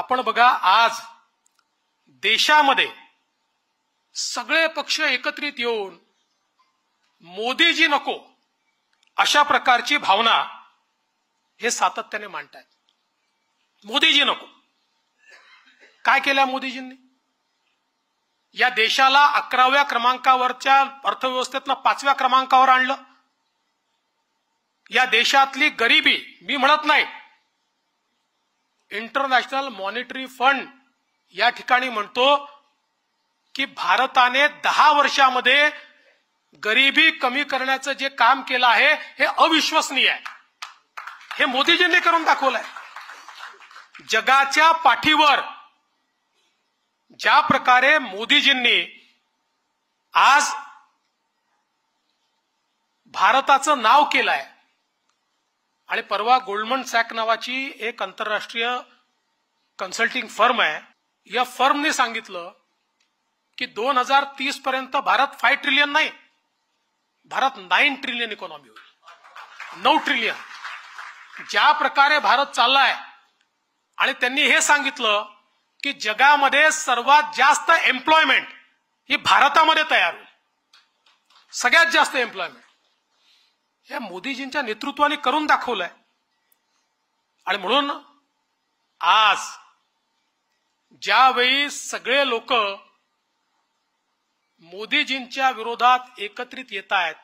आपण बघा आज देशामध्ये सगळे पक्ष एकत्रित येऊन मोदीजी नको अशा प्रकारची भावना हे सातत्याने मांडतायत मोदीजी नको काय केल्या मोदीजींनी या देशाला अकराव्या क्रमांकावरच्या अर्थव्यवस्थेतनं पाचव्या क्रमांकावर आणलं या देशातली गरिबी मी म्हणत नाही इंटरनॅशनल मॉनिटरी फंड या ठिकाणी म्हणतो की भारताने दहा वर्षामध्ये गरिबी कमी करण्याचं जे काम केलं आहे हे अविश्वसनीय आहे हे मोदीजींनी करून दाखवलंय जगाच्या पाठीवर ज्या प्रकारे मोदीजींनी आज भारताचं नाव केलंय आणि परवा गोल्डमन सॅक नावाची एक आंतरराष्ट्रीय कन्सल्टिंग फर्म आहे या फर्मने सांगितलं की दोन हजार तीस पर्यंत भारत फाय ट्रिलियन नाही भारत नाईन ट्रिलियन इकॉनॉमी होईल नऊ ट्रिलियन ज्या प्रकारे भारत चाललाय आणि त्यांनी हे सांगितलं की जगामध्ये सर्वात जास्त एम्प्लॉयमेंट ही भारतामध्ये तयार होईल सगळ्यात जास्त एम्प्लॉयमेंट या मोदीजींच्या नेतृत्वाने करून दाखवलंय आणि म्हणून आज ज्यावेळी सगळे लोक मोदीजींच्या विरोधात एकत्रित येत आहेत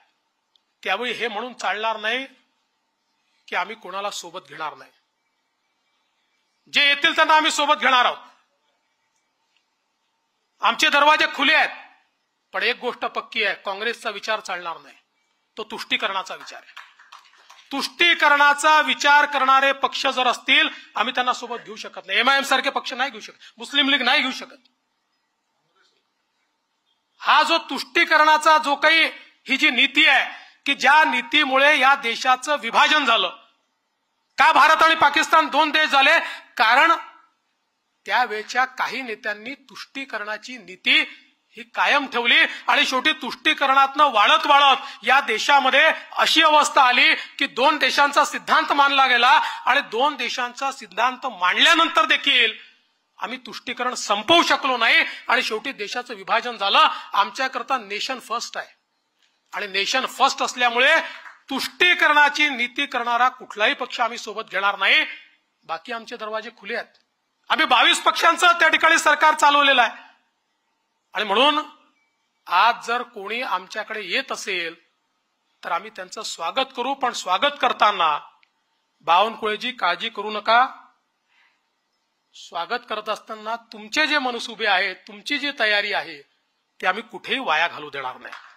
त्यावेळी हे म्हणून चालणार नाही की आम्ही कोणाला सोबत घेणार नाही जे येतील त्यांना आम्ही सोबत घेणार आहोत आमचे दरवाजे खुले आहेत पण एक गोष्ट पक्की आहे काँग्रेसचा विचार चालणार नाही तो तुष्टीकरणाचा विचार आहे तुष्टीकरणाचा विचार करणारे पक्ष जर असतील आम्ही त्यांना सोबत घेऊ शकत नाही एमआयएम सारखे पक्ष नाही घेऊ शकत मुस्लिम लीग नाही घेऊ शकत हा जो तुष्टीकरणाचा जो काही ही जी नीती आहे की ज्या नीतीमुळे या देशाचं विभाजन झालं का भारत आणि पाकिस्तान दोन देश झाले कारण त्यावेळच्या काही नेत्यांनी तुष्टीकरणाची नीती ही कायम ठेवली आणि शेवटी तुष्टीकरणातन वाळत वाळत या देशामध्ये अशी अवस्था आली की दोन देशांचा सिद्धांत मानला गेला आणि दोन देशांचा सिद्धांत मांडल्यानंतर देखील आम्ही तुष्टीकरण संपवू शकलो नाही आणि शेवटी देशाचं विभाजन झालं आमच्याकरता नेशन फर्स्ट आहे आणि नेशन फर्स्ट असल्यामुळे तुष्टीकरणाची नीती करणारा कुठलाही पक्ष आम्ही सोबत घेणार नाही बाकी आमचे दरवाजे खुले आहेत आम्ही बावीस पक्षांचं त्या ठिकाणी सरकार चालवलेलं आहे आणि म्हणून आज जर कोणी आमच्याकडे येत असेल तर आम्ही त्यांचं स्वागत करू पण स्वागत करताना बावनकुळेजी काळजी करू नका स्वागत करत असताना तुमचे जे मनसुबे आहेत तुमची जी तयारी आहे ते आम्ही कुठेही वाया घालू देणार नाही